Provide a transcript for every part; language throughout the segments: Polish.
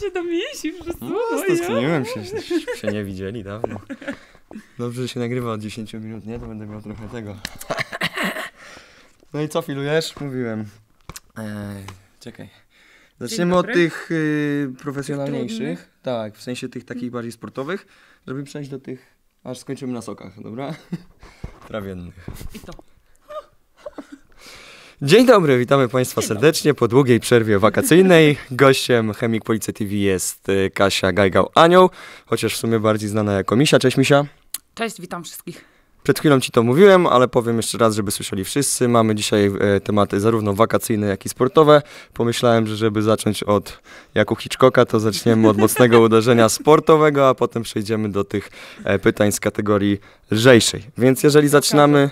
się do mięsi wszystko. No, się, się nie widzieli dawno. Dobrze, że się nagrywa od 10 minut, nie? To będę miał trochę tego. No i co filujesz? Mówiłem. Eee, czekaj. Zaczniemy od tych y, profesjonalniejszych. Tak, w sensie tych takich bardziej sportowych, żeby przejść do tych, aż skończymy na sokach, dobra? Trawiennych. I to. Dzień dobry, witamy Państwa serdecznie po długiej przerwie wakacyjnej. Gościem Chemik Police TV jest y, Kasia Gajgał-Anioł, chociaż w sumie bardziej znana jako Misia. Cześć Misia. Cześć, witam wszystkich. Przed chwilą Ci to mówiłem, ale powiem jeszcze raz, żeby słyszeli wszyscy. Mamy dzisiaj e, tematy zarówno wakacyjne, jak i sportowe. Pomyślałem, że żeby zacząć od Jaku Hitchcocka, to zaczniemy od mocnego uderzenia sportowego, a potem przejdziemy do tych e, pytań z kategorii lżejszej. Więc jeżeli zaczynamy,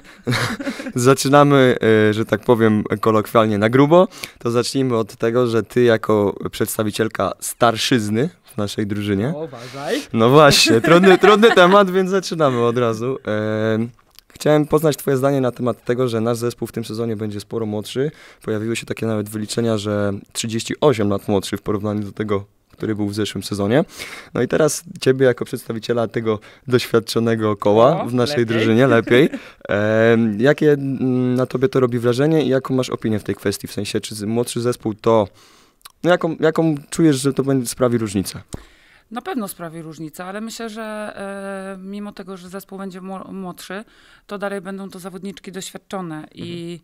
zaczynamy, e, że tak powiem kolokwialnie na grubo, to zacznijmy od tego, że Ty jako przedstawicielka starszyzny w naszej drużynie. No, uważaj. No właśnie, trudny, trudny temat, więc zaczynamy od razu. Chciałem poznać Twoje zdanie na temat tego, że nasz zespół w tym sezonie będzie sporo młodszy. Pojawiły się takie nawet wyliczenia, że 38 lat młodszy w porównaniu do tego, który był w zeszłym sezonie. No i teraz Ciebie jako przedstawiciela tego doświadczonego koła no, w naszej lepiej. drużynie, lepiej. E, jakie mm, na Tobie to robi wrażenie i jaką masz opinię w tej kwestii? W sensie, czy młodszy zespół to no jaką, jaką czujesz, że to będzie sprawi różnicę? Na pewno sprawi różnicę, ale myślę, że e, mimo tego, że zespół będzie młodszy, to dalej będą to zawodniczki doświadczone mhm. i,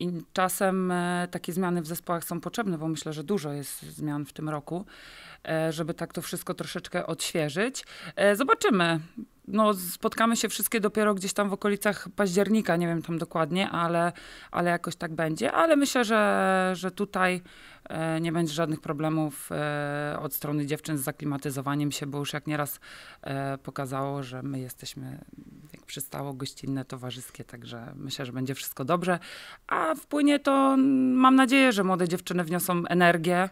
i, czasem e, takie zmiany w zespołach są potrzebne, bo myślę, że dużo jest zmian w tym roku, e, żeby tak to wszystko troszeczkę odświeżyć. E, zobaczymy no, spotkamy się wszystkie dopiero gdzieś tam w okolicach października, nie wiem tam dokładnie, ale, ale jakoś tak będzie. Ale myślę, że, że tutaj e, nie będzie żadnych problemów e, od strony dziewczyn z zaklimatyzowaniem się, bo już jak nieraz e, pokazało, że my jesteśmy, jak przystało, gościnne, towarzyskie, także myślę, że będzie wszystko dobrze. A wpłynie to, mam nadzieję, że młode dziewczyny wniosą energię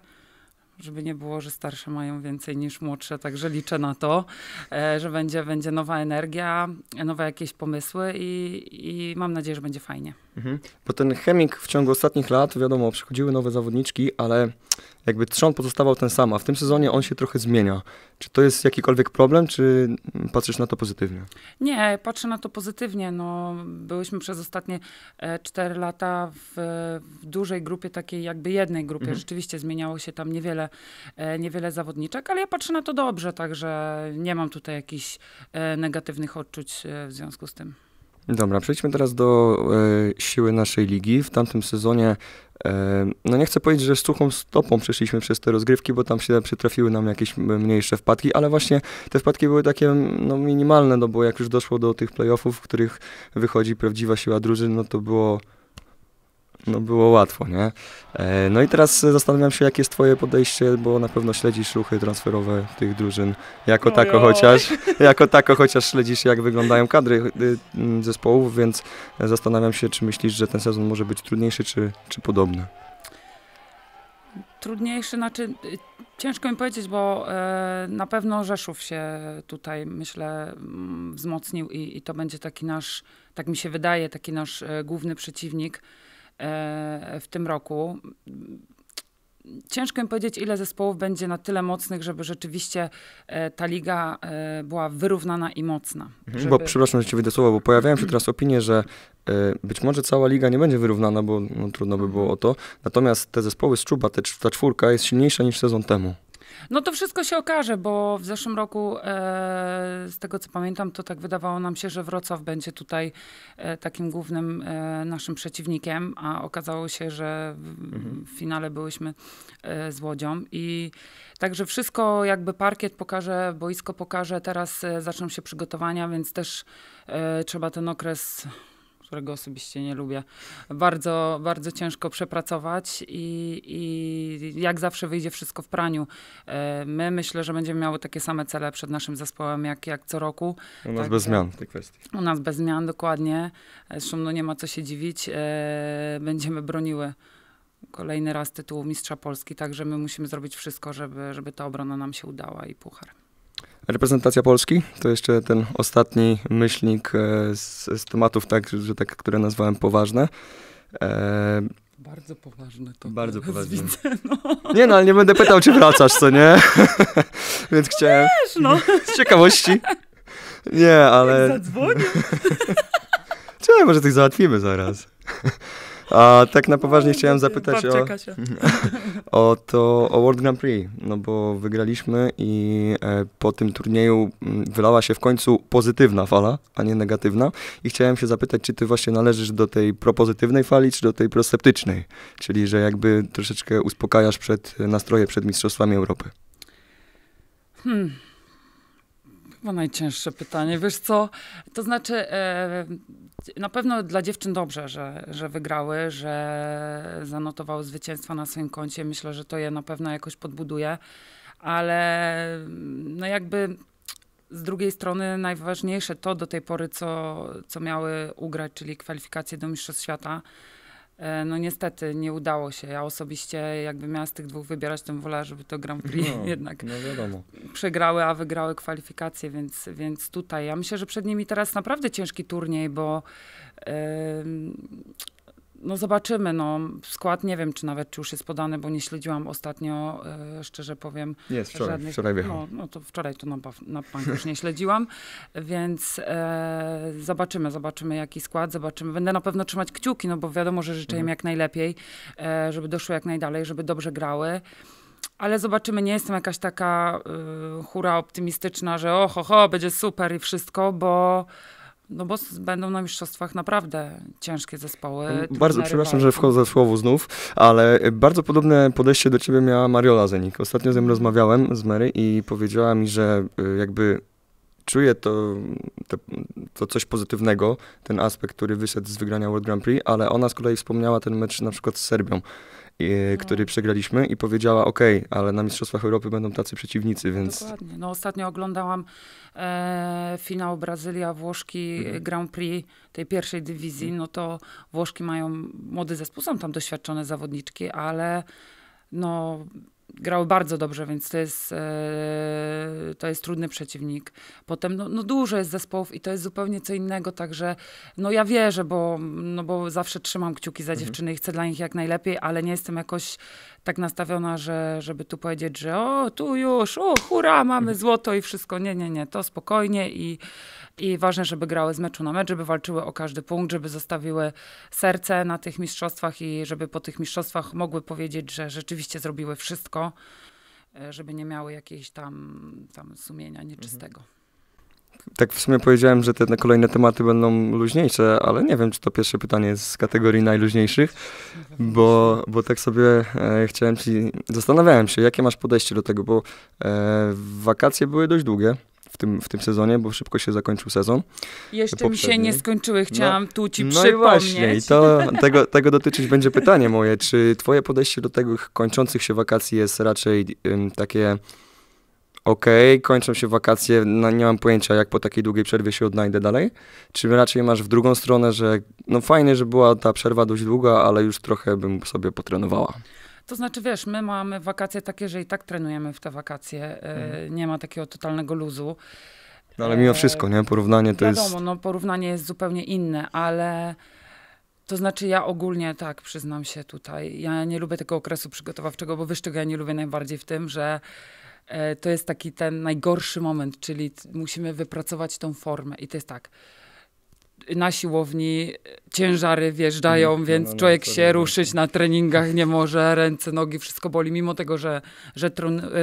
żeby nie było, że starsze mają więcej niż młodsze, także liczę na to, e, że będzie, będzie nowa energia, nowe jakieś pomysły i, i mam nadzieję, że będzie fajnie. Mhm. Bo ten chemik w ciągu ostatnich lat, wiadomo, przychodziły nowe zawodniczki, ale jakby trzon pozostawał ten sam, a w tym sezonie on się trochę zmienia. Czy to jest jakikolwiek problem, czy patrzysz na to pozytywnie? Nie, patrzę na to pozytywnie. No, byłyśmy przez ostatnie 4 e, lata w, w dużej grupie, takiej jakby jednej grupie. Mhm. Rzeczywiście zmieniało się tam niewiele niewiele, e, niewiele zawodniczek, ale ja patrzę na to dobrze, także nie mam tutaj jakichś e, negatywnych odczuć e, w związku z tym. Dobra, przejdźmy teraz do e, siły naszej ligi. W tamtym sezonie, e, no nie chcę powiedzieć, że z suchą stopą przeszliśmy przez te rozgrywki, bo tam się przytrafiły nam jakieś mniejsze wpadki, ale właśnie te wpadki były takie no, minimalne, no bo jak już doszło do tych playoffów, w których wychodzi prawdziwa siła drużyn, no to było no było łatwo, nie? E, no i teraz zastanawiam się, jakie jest twoje podejście, bo na pewno śledzisz ruchy transferowe tych drużyn. Jako no tako jo. chociaż, jako tako chociaż śledzisz, jak wyglądają kadry y, mm, zespołów, więc zastanawiam się, czy myślisz, że ten sezon może być trudniejszy, czy, czy podobny? Trudniejszy, znaczy y, ciężko mi powiedzieć, bo e, na pewno Rzeszów się tutaj myślę mm, wzmocnił i, i to będzie taki nasz, tak mi się wydaje, taki nasz e, główny przeciwnik. E, w tym roku. Ciężko mi powiedzieć, ile zespołów będzie na tyle mocnych, żeby rzeczywiście e, ta liga e, była wyrównana i mocna. Mhm. Żeby... Bo przepraszam, że cię słowo, bo pojawiają się teraz opinie, że być może cała liga nie będzie wyrównana, bo no, trudno by było o to. Natomiast te zespoły z Czuba, te, ta czwórka jest silniejsza niż sezon temu. No to wszystko się okaże, bo w zeszłym roku, e, z tego co pamiętam, to tak wydawało nam się, że Wrocław będzie tutaj e, takim głównym e, naszym przeciwnikiem, a okazało się, że w, mhm. w finale byłyśmy e, z Łodzią. I także wszystko jakby parkiet pokaże, boisko pokaże, teraz e, zaczną się przygotowania, więc też e, trzeba ten okres którego osobiście nie lubię. Bardzo, bardzo ciężko przepracować i, i jak zawsze wyjdzie wszystko w praniu. E, my myślę, że będziemy miały takie same cele przed naszym zespołem jak, jak co roku. U nas tak, bez zmian w tej kwestii. U nas bez zmian, dokładnie. E, zresztą no nie ma co się dziwić. E, będziemy broniły kolejny raz tytułu Mistrza Polski, także my musimy zrobić wszystko, żeby, żeby ta obrona nam się udała i puchar. Reprezentacja Polski to jeszcze ten ostatni myślnik e, z, z tematów, tak, że tak, które nazwałem poważne. E... Bardzo poważne to. Bardzo poważne. Widzę, no. Nie no, ale nie będę pytał, czy wracasz, co nie? Więc chciałem. Wiesz, no. Z ciekawości. Nie, ale. Jak zadzwonię. może tych załatwimy zaraz. A tak na poważnie chciałem zapytać o, o to o World Grand Prix, no bo wygraliśmy i e, po tym turnieju mm, wylała się w końcu pozytywna fala, a nie negatywna. I chciałem się zapytać, czy ty właśnie należysz do tej propozytywnej fali, czy do tej prosceptycznej? czyli że jakby troszeczkę uspokajasz przed nastroje przed Mistrzostwami Europy. Hmm chyba najcięższe pytanie. Wiesz co, to znaczy e, na pewno dla dziewczyn dobrze, że, że wygrały, że zanotowały zwycięstwa na swoim koncie. Myślę, że to je na pewno jakoś podbuduje, ale no jakby z drugiej strony najważniejsze to do tej pory, co, co miały ugrać, czyli kwalifikacje do Mistrzostw Świata. E, no niestety nie udało się. Ja osobiście, jakby miała z tych dwóch wybierać, to Wola żeby to Grand Prix no, jednak no wiadomo. przegrały, a wygrały kwalifikacje, więc, więc tutaj ja myślę, że przed nimi teraz naprawdę ciężki turniej, bo no zobaczymy, no skład nie wiem, czy nawet czy już jest podany, bo nie śledziłam ostatnio, y, szczerze powiem. Jest, wczoraj, żadnych, wczoraj No, no to wczoraj to na, na już nie śledziłam, więc y, zobaczymy, zobaczymy jaki skład, zobaczymy. Będę na pewno trzymać kciuki, no bo wiadomo, że życzę mhm. im jak najlepiej, y, żeby doszło jak najdalej, żeby dobrze grały. Ale zobaczymy, nie jestem jakaś taka hura optymistyczna, że oho, ho, będzie super i wszystko, bo no bo będą na mistrzostwach naprawdę ciężkie zespoły. Mm, bardzo przepraszam, że wchodzę w słowo znów, ale e, bardzo podobne podejście do ciebie miała Mariola Zenik. Ostatnio z nią rozmawiałem, z Mary, i powiedziała mi, że e, jakby czuje to, to, to, coś pozytywnego, ten aspekt, który wyszedł z wygrania World Grand Prix, ale ona z kolei wspomniała ten mecz na przykład z Serbią, i, który no. przegraliśmy i powiedziała, ok, ale na Mistrzostwach Europy będą tacy przeciwnicy, więc... Dokładnie. No ostatnio oglądałam e, finał Brazylia-Włoszki mhm. Grand Prix tej pierwszej dywizji, mhm. no to Włoszki mają młody zespół, są tam doświadczone zawodniczki, ale no grały bardzo dobrze, więc to jest, e, to jest trudny przeciwnik. Potem no, no, dużo jest zespołów i to jest zupełnie co innego, także no ja wierzę, bo, no, bo zawsze trzymam kciuki za mhm. dziewczyny i chcę dla nich jak najlepiej, ale nie jestem jakoś tak nastawiona, że, żeby tu powiedzieć, że o, tu już, o, hura, mamy mhm. złoto i wszystko. Nie, nie, nie, to spokojnie i i ważne, żeby grały z meczu na mecz, żeby walczyły o każdy punkt, żeby zostawiły serce na tych mistrzostwach i żeby po tych mistrzostwach mogły powiedzieć, że rzeczywiście zrobiły wszystko, e, żeby nie miały jakiejś tam, tam sumienia nieczystego. Mhm tak w sumie powiedziałem, że te kolejne tematy będą luźniejsze, ale nie wiem, czy to pierwsze pytanie jest z kategorii najluźniejszych, mhm. bo, bo tak sobie e, chciałem ci, zastanawiałem się, jakie masz podejście do tego, bo e, wakacje były dość długie w tym, w tym sezonie, bo szybko się zakończył sezon. Jeszcze poprzedni. mi się nie skończyły, chciałam no, tu ci no przypomnieć. No i właśnie, i to, tego, tego dotyczyć będzie pytanie moje. Czy twoje podejście do tych kończących się wakacji jest raczej takie okej, okay, kończą się wakacje, no nie mam pojęcia, jak po takiej długiej przerwie się odnajdę dalej? Czy raczej masz w drugą stronę, że no fajnie, że była ta przerwa dość długa, ale już trochę bym sobie potrenowała? To znaczy, wiesz, my mamy wakacje takie, że i tak trenujemy w te wakacje. E, mhm. Nie ma takiego totalnego luzu. No, ale mimo e, wszystko, nie? Porównanie to wiadomo, jest... Wiadomo, no porównanie jest zupełnie inne, ale... To znaczy ja ogólnie tak, przyznam się tutaj, ja nie lubię tego okresu przygotowawczego, bo wyższego ja nie lubię najbardziej w tym, że e, to jest taki ten najgorszy moment, czyli musimy wypracować tą formę i to jest tak, na siłowni e, ciężary wjeżdżają, no, no, więc no, no człowiek się ruszyć na treningach nie może, ręce, nogi, wszystko boli, mimo tego, że, że,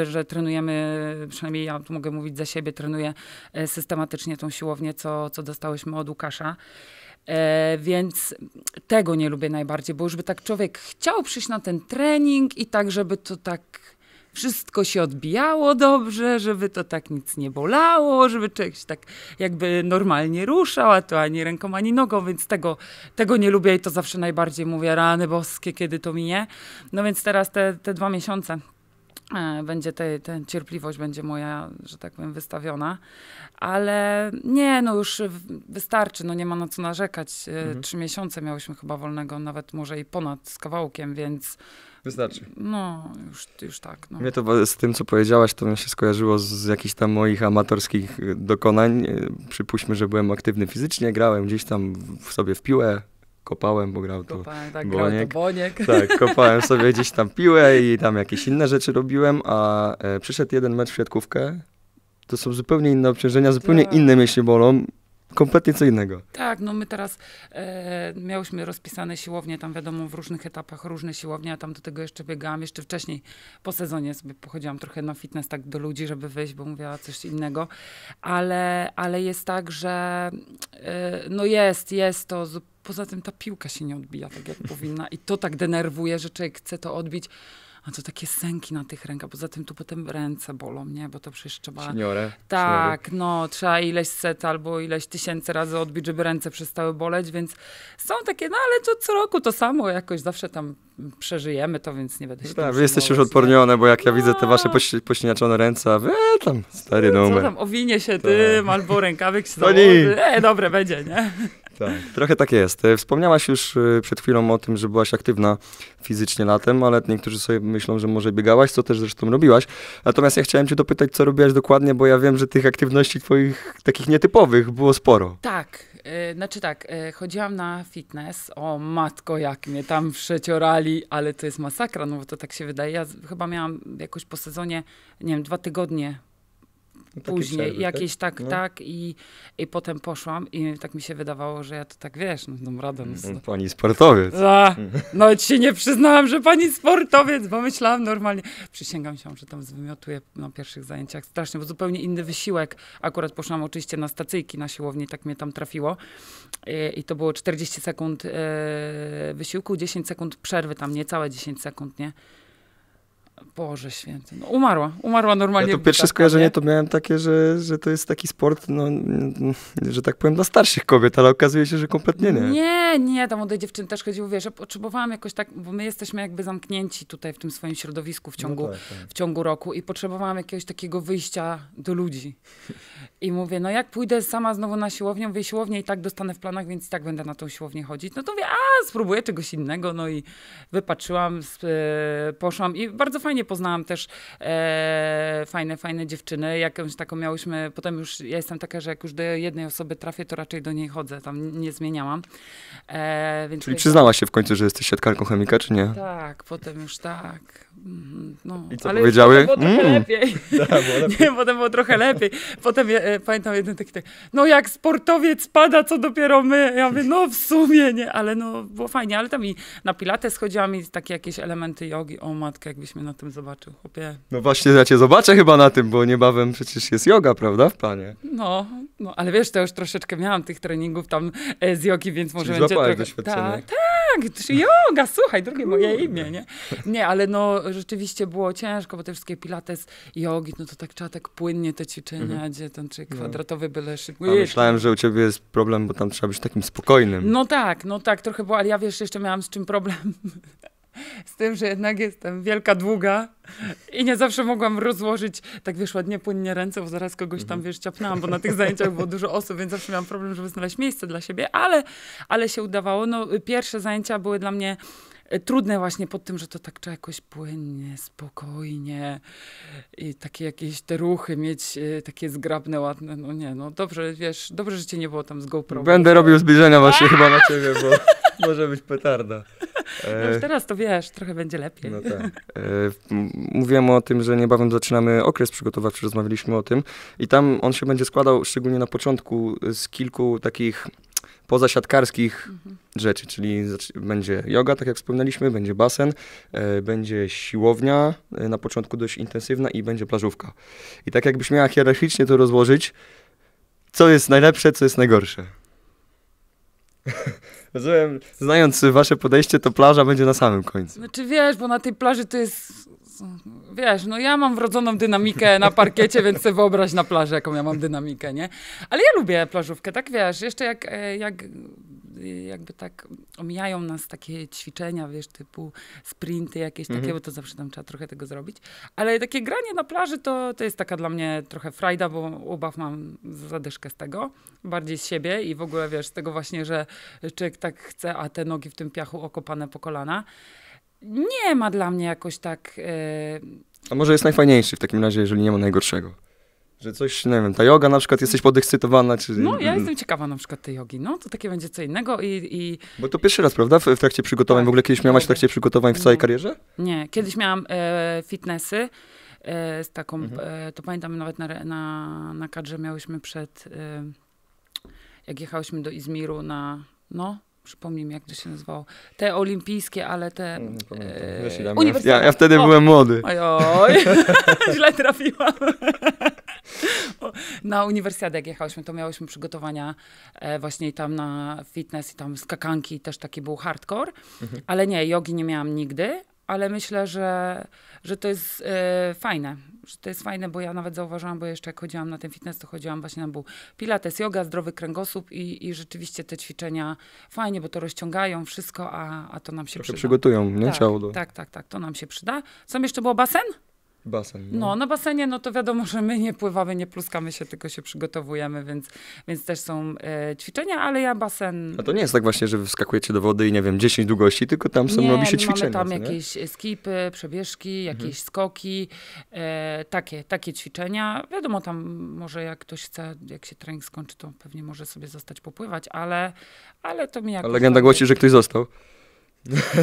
że trenujemy, przynajmniej ja tu mogę mówić za siebie, trenuję e, systematycznie tą siłownię, co, co dostałyśmy od Łukasza. E, więc tego nie lubię najbardziej, bo już by tak człowiek chciał przyjść na ten trening i tak, żeby to tak wszystko się odbijało dobrze, żeby to tak nic nie bolało, żeby człowiek się tak jakby normalnie ruszał, a to ani ręką, ani nogą, więc tego, tego nie lubię i to zawsze najbardziej mówię, rany boskie, kiedy to minie. No więc teraz te, te dwa miesiące e, będzie te, cierpliwość będzie moja, że tak powiem, wystawiona. Ale nie, no już wystarczy, no nie ma na co narzekać. E, mhm. Trzy miesiące miałyśmy chyba wolnego, nawet może i ponad z kawałkiem, więc Wystarczy. No, już, już tak. No. Mnie to z tym, co powiedziałaś, to mi się skojarzyło z jakichś tam moich amatorskich e, dokonań. E, przypuśćmy, że byłem aktywny fizycznie, grałem gdzieś tam w sobie w piłę, kopałem, bo grał kopałem, to tak, boniek. Grał to boniek. Tak, kopałem sobie gdzieś tam piłę i tam jakieś inne rzeczy robiłem, a e, przyszedł jeden mecz w siatkówkę, to są zupełnie inne obciążenia, zupełnie tak. inne mięśnie bolą kompletnie co innego. Tak, no my teraz e, miałyśmy rozpisane siłownie, tam wiadomo w różnych etapach różne siłownie, a tam do tego jeszcze biegałam, jeszcze wcześniej po sezonie sobie pochodziłam trochę na fitness tak do ludzi, żeby wyjść, bo mówiła coś innego, ale, ale jest tak, że e, no jest, jest to Poza tym ta piłka się nie odbija tak, jak powinna i to tak denerwuje, że człowiek chce to odbić. A no to takie sęki na tych rękach. Poza tym tu potem ręce bolą, nie? Bo to przecież trzeba... Seniorę. Tak, no. Trzeba ileś set albo ileś tysięcy razy odbić, żeby ręce przestały boleć, więc są takie, no ale to co roku to samo jakoś. Zawsze tam przeżyjemy to, więc nie będę się no tak, wy jesteście już odpornione, bo jak ja no. widzę te wasze poś- pośniaczone ręce, a wy tam stary numer. Co tam, owinie się tak. tym, albo rękawek się To nie. E, dobre będzie, nie? Tak. Trochę tak jest. E, wspomniałaś już e, przed chwilą o tym, że byłaś aktywna fizycznie latem, ale niektórzy sobie myślą, że może biegałaś, co też zresztą robiłaś. Natomiast ja chciałem cię dopytać, co robiłaś dokładnie, bo ja wiem, że tych aktywności twoich takich nietypowych było sporo. Tak, yy, znaczy tak, yy, chodziłam na fitness. O matko, jak mnie tam przeciorali, ale to jest masakra, no bo to tak się wydaje. Ja chyba miałam jakoś po sezonie, nie wiem, dwa tygodnie no, później, serwis, tak? jakieś tak, tak, no. tak i, i potem poszłam i tak mi się wydawało, że ja to tak, wiesz, no dam radę. No, mm, pani sportowiec. A, mm. no ci nie przyznałam, że pani sportowiec, bo myślałam normalnie, przysięgam się, że tam zwymiotuję na pierwszych zajęciach strasznie, bo zupełnie inny wysiłek. Akurat poszłam oczywiście na stacyjki na siłowni, tak mnie tam trafiło i, e, i to było 40 sekund e, wysiłku, 10 sekund przerwy tam, niecałe 10 sekund, nie? Boże święty, no, umarła, umarła normalnie. Ja to pierwsze skojarzenie to miałem takie, że, że to jest taki sport, no, że tak powiem, dla starszych kobiet, ale okazuje się, że kompletnie nie. Nie, nie, tam młode dziewczyny też chodziło, wiesz, że potrzebowałam jakoś tak, bo my jesteśmy jakby zamknięci tutaj w tym swoim środowisku w no ciągu, no tak, tak. W ciągu roku i potrzebowałam jakiegoś takiego wyjścia do ludzi. I mówię, no jak pójdę sama znowu na siłownię, mówię, siłownię i tak dostanę w planach, więc i tak będę na tą siłownię chodzić. No to mówię, a spróbuję czegoś innego, no i wypatrzyłam, e, poszłam i bardzo fajnie poznałam też e, fajne, fajne dziewczyny, jakąś taką miałyśmy, potem już, ja jestem taka, że jak już do jednej osoby trafię, to raczej do niej chodzę, tam nie zmieniałam. E, Czyli przyznała tak. się w końcu, że jesteś siatkarką chemika, czy nie? Tak, potem już tak. Mhm, no, I co ale powiedziały? było mm. lepiej. Da, było lepiej. Nie, potem było trochę lepiej. Potem e, pamiętam jeden taki, taki, no jak sportowiec pada, co dopiero my. Ja mówię, no w sumie nie, ale no było fajnie. Ale tam i na pilates chodziłam i takie jakieś elementy jogi. O matkę, jakbyś mnie na tym zobaczył, chłopie. No właśnie, ja cię zobaczę chyba na tym, bo niebawem przecież jest yoga, prawda, w planie? No, no ale wiesz, to już troszeczkę miałam tych treningów tam e, z jogi, więc może Czyli będzie trochę... doświadczenie. Tak, tak tak, yoga, słuchaj, drugie moje imię, nie? Nie, ale no rzeczywiście było ciężko, bo te wszystkie pilates, jogi, no to tak trzeba tak płynnie te ćwiczenia, mhm. gdzie ten czy no. kwadratowy no. byle szybko. A myślałem, że u ciebie jest problem, bo tam trzeba być takim spokojnym. No tak, no tak, trochę było, ale ja wiesz, jeszcze miałam z czym problem Z tym, że jednak jestem wielka, długa i nie zawsze mogłam rozłożyć, tak wiesz, ładnie, płynnie ręce, bo zaraz kogoś tam, mhm. wiesz, ciapnęłam, bo na tych zajęciach było dużo osób, więc zawsze miałam problem, żeby znaleźć miejsce dla siebie, ale, ale się udawało. No, pierwsze zajęcia były dla mnie e, trudne właśnie pod tym, że to tak trzeba jakoś płynnie, spokojnie i takie jakieś te ruchy mieć, e, takie zgrabne, ładne, no nie, no dobrze, wiesz, dobrze, że cię nie było tam z GoPro. Będę robił zbliżenia właśnie chyba na ciebie, bo może być petarda. E, no już teraz to wiesz, trochę będzie lepiej. No tak. E, mówiłem o tym, że niebawem zaczynamy okres przygotowawczy, rozmawialiśmy o tym i tam on się będzie składał, szczególnie na początku, z kilku takich pozasiadkarskich mhm. rzeczy, czyli będzie yoga, tak jak wspominaliśmy, będzie basen, e, będzie siłownia, na początku dość intensywna i będzie plażówka. I tak jakbyś miała hierarchicznie to rozłożyć, co jest najlepsze, co jest najgorsze. Rozumiem, znając wasze podejście, to plaża będzie na samym końcu. Znaczy wiesz, bo na tej plaży to jest... Wiesz, no ja mam wrodzoną dynamikę na parkiecie, więc sobie wyobraź na plaży, jaką ja mam dynamikę, nie? Ale ja lubię plażówkę, tak wiesz, jeszcze jak, e, jak jakby tak omijają nas takie ćwiczenia, wiesz, typu sprinty jakieś mhm. takie, bo to zawsze tam trzeba trochę tego zrobić. Ale takie granie na plaży to, to jest taka dla mnie trochę frajda, bo obaw mam zadyszkę z tego, bardziej z siebie i w ogóle wiesz, z tego właśnie, że człowiek tak chce, a te nogi w tym piachu okopane po kolana. Nie ma dla mnie jakoś tak... Yy... A może jest najfajniejszy w takim razie, jeżeli nie ma najgorszego? Że coś, nie wiem, ta joga na przykład, jesteś podekscytowana, czy... No, ja mhm. jestem ciekawa na przykład tej jogi, no, to takie będzie co innego i... i... Bo to pierwszy raz, prawda, w, w trakcie przygotowań, tak, w ogóle kiedyś miałaś w trakcie przygotowań w nie. całej no. karierze? Nie, kiedyś miałam e, fitnessy e, z taką, mhm. e, to pamiętam nawet na, na, na kadrze miałyśmy przed, e, jak jechałyśmy do Izmiru na, no, przypomnij mi, jak to się nazywało. Te olimpijskie, ale te. E, ja, ja, wtedy o, byłem młody. Oj, oj. źle trafiłam. Na uniwersjadę jak jechałyśmy, to miałyśmy przygotowania e, właśnie tam na fitness i tam skakanki, też taki był hardcore. Mhm. Ale nie, jogi nie miałam nigdy, ale myślę, że, że to jest e, fajne. Że to jest fajne, bo ja nawet zauważyłam, bo jeszcze jak chodziłam na ten fitness, to chodziłam właśnie, tam był pilates, yoga, zdrowy kręgosłup i, i rzeczywiście te ćwiczenia fajnie, bo to rozciągają wszystko, a, a to nam się Trochę przyda. przygotują, nie? Tak, Ciało do... tak, tak, tak, to nam się przyda. Co jeszcze było? Basen? Basen. No. no. na basenie, no to wiadomo, że my nie pływamy, nie pluskamy się, tylko się przygotowujemy, więc, więc też są e, ćwiczenia, ale ja basen... A to nie jest tak właśnie, że wskakujecie do wody i nie wiem, 10 długości, tylko tam są, nie, robi się ćwiczenia. tam jakieś nie? skipy, przebieżki, mhm. jakieś mhm. skoki, e, takie, takie ćwiczenia. Wiadomo, tam może jak ktoś chce, jak się trening skończy, to pewnie może sobie zostać popływać, ale, ale to mi jak. legenda głosi, że ktoś został.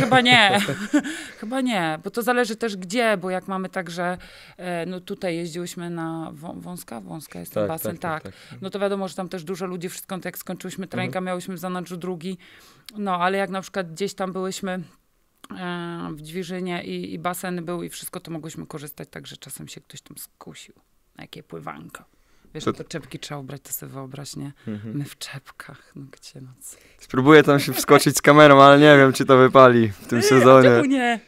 Chyba nie, chyba nie, bo to zależy też gdzie, bo jak mamy tak, że e, no tutaj jeździłyśmy na wą wąska, wąska jest tak, ten basen, tak, tak. tak, tak. Mhm. No to wiadomo, że tam też dużo ludzi, wszystko jak skończyłyśmy treninga, mhm. miałyśmy w zanadrzu drugi, no ale jak na przykład gdzieś tam byłyśmy e, w Dźwirzynie i, i basen był i wszystko, to mogłyśmy korzystać, także czasem się ktoś tam skusił na jakie pływanko. Wiesz, to... to czepki trzeba ubrać, to sobie wyobraź, nie? Mhm. My w czepkach, no gdzie noc. Spróbuję tam się wskoczyć z kamerą, ale nie wiem, czy to wypali w tym sezonie. Czemu nie?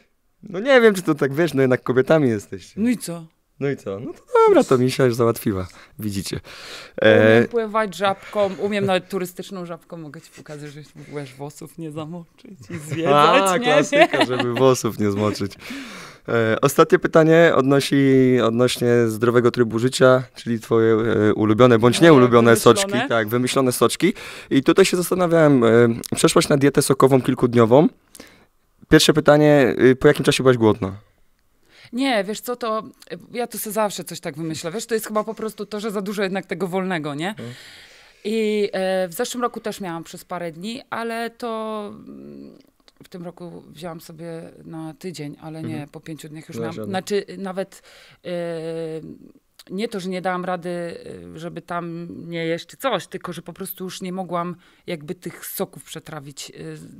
No nie wiem, czy to tak wiesz, no jednak kobietami jesteście. No i co? No i co? No to dobra, to mi się już załatwiła. Widzicie. E... Umiem pływać żabką, umiem nawet turystyczną żabką, mogę ci pokazać, że mógł włosów nie zamoczyć i zwiedzać. A, nie? klasyka, żeby włosów nie zmoczyć. E, ostatnie pytanie odnosi, odnośnie zdrowego trybu życia, czyli twoje e, ulubione bądź tak, tak, nieulubione wymyślone. soczki, tak, wymyślone soczki. I tutaj się zastanawiałem, e, przeszłaś na dietę sokową kilkudniową. Pierwsze pytanie, y, po jakim czasie byłaś głodna? Nie, wiesz co, to ja tu sobie zawsze coś tak wymyślę. Wiesz, to jest chyba po prostu to, że za dużo jednak tego wolnego, nie? Mhm. I w zeszłym roku też miałam przez parę dni, ale to w tym roku wzięłam sobie na tydzień, ale nie, mhm. po pięciu dniach już miałam. Znaczy nawet... Yy, nie to, że nie dałam rady, y, żeby tam nie jeść czy coś, tylko że po prostu już nie mogłam jakby tych soków przetrawić.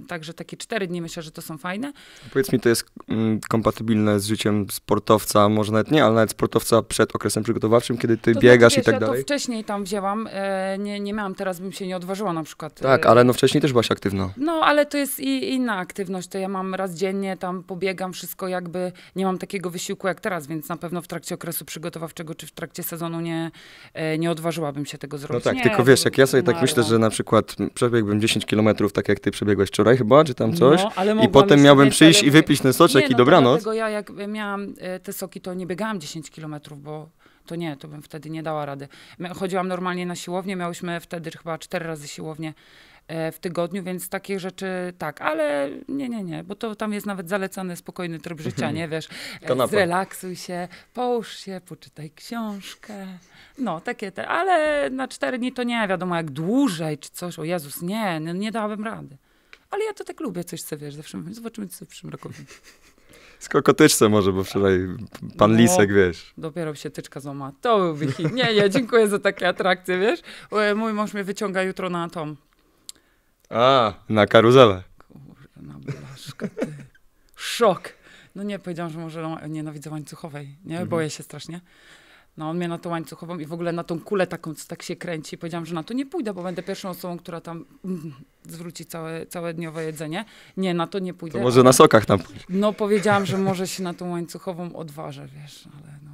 Y, także takie cztery dni myślę, że to są fajne. Powiedz mi, to jest mm, kompatybilne z życiem sportowca, może nawet nie, ale nawet sportowca przed okresem przygotowawczym, kiedy ty to znaczy, biegasz znaczy, i tak ja dalej? Ja to wcześniej tam wzięłam, e, nie, nie miałam, teraz bym się nie odważyła na przykład. E, tak, ale no wcześniej też byłaś aktywna. No, ale to jest i inna aktywność, to ja mam raz dziennie, tam pobiegam, wszystko jakby, nie mam takiego wysiłku jak teraz, więc na pewno w trakcie okresu przygotowawczego czy w trakcie sezonu nie, e, nie odważyłabym się tego zrobić. No tak, nie, tylko wiesz, jak ja sobie tak no, myślę, no. że na przykład przebiegłbym 10 kilometrów, tak jak ty przebiegłeś wczoraj chyba, czy tam no, coś, no, i potem miałbym przyjść i wypić ten soczek nie, no, i dobranoc. Dlatego ja jak miałam e, te soki, to nie biegałam 10 kilometrów, bo to nie, to bym wtedy nie dała rady. Chodziłam normalnie na siłownię, miałyśmy wtedy chyba cztery razy siłownię E, w tygodniu, więc takich rzeczy tak, ale nie, nie, nie, bo to tam jest nawet zalecany spokojny tryb życia, mhm. nie wiesz, Kanapa. zrelaksuj się, połóż się, poczytaj książkę, no takie te, ale na cztery dni to nie, wiadomo, jak dłużej czy coś, o Jezus, nie, nie, no nie dałabym rady. Ale ja to tak lubię coś sobie, wiesz, zawsze mówię, zobaczymy, co w przyszłym roku. Skokotyczce może, bo wczoraj pan no, Lisek, wiesz. Dopiero się tyczka złama. To byłby hit. Nie, nie, dziękuję za takie atrakcje, wiesz. E, mój mąż mnie wyciąga jutro na tom. A, na karuzelę. Kurwa, na blaszkę, ty. Szok. No nie, powiedziałam, że może nienawidzę łańcuchowej, nie? Mhm. Boję się strasznie. No on mnie na tą łańcuchową i w ogóle na tą kulę taką, co tak się kręci. Powiedziałam, że na to nie pójdę, bo będę pierwszą osobą, która tam mm, zwróci całe, całe dniowe jedzenie. Nie, na to nie pójdę. To może na sokach tam No powiedziałam, że może się na tą łańcuchową odważę, wiesz, ale no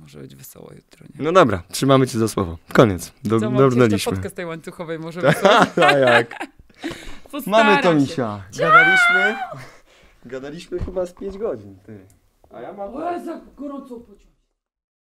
może być wesoło jutro, nie? No dobra, trzymamy cię za słowo. Koniec. Do, Co, dobrnęliśmy. podcast tej łańcuchowej może być. jak. Postaram Mamy to misia. Gadaliśmy, gadaliśmy chyba z 5 godzin, ty. A ja mam... O, za gorąco poczułem.